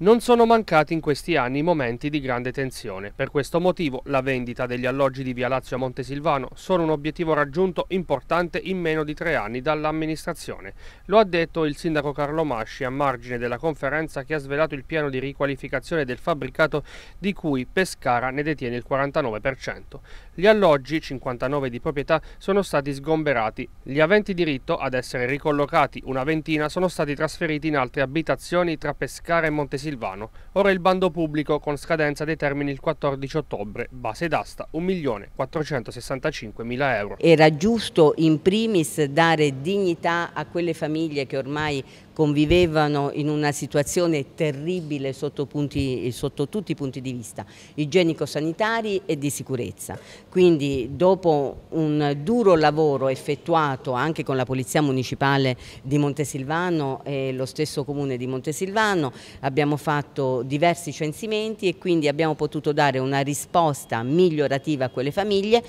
Non sono mancati in questi anni momenti di grande tensione. Per questo motivo la vendita degli alloggi di Via Lazio a Montesilvano sono un obiettivo raggiunto importante in meno di tre anni dall'amministrazione. Lo ha detto il sindaco Carlo Masci a margine della conferenza che ha svelato il piano di riqualificazione del fabbricato di cui Pescara ne detiene il 49%. Gli alloggi, 59 di proprietà, sono stati sgomberati. Gli aventi diritto ad essere ricollocati una ventina sono stati trasferiti in altre abitazioni tra Pescara e Montesilvano Silvano. Ora il bando pubblico con scadenza dei termini il 14 ottobre, base d'asta 1.465.000 euro. Era giusto in primis dare dignità a quelle famiglie che ormai convivevano in una situazione terribile sotto, punti, sotto tutti i punti di vista, igienico-sanitari e di sicurezza. Quindi dopo un duro lavoro effettuato anche con la Polizia Municipale di Montesilvano e lo stesso Comune di Montesilvano, abbiamo fatto diversi censimenti e quindi abbiamo potuto dare una risposta migliorativa a quelle famiglie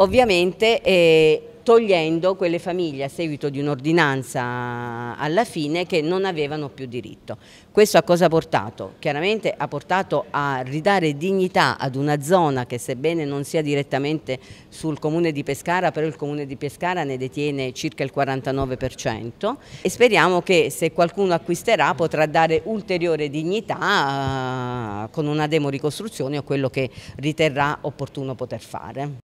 Ovviamente eh, togliendo quelle famiglie a seguito di un'ordinanza alla fine che non avevano più diritto. Questo a cosa ha portato? Chiaramente ha portato a ridare dignità ad una zona che sebbene non sia direttamente sul comune di Pescara, però il comune di Pescara ne detiene circa il 49% e speriamo che se qualcuno acquisterà potrà dare ulteriore dignità eh, con una demoricostruzione o quello che riterrà opportuno poter fare.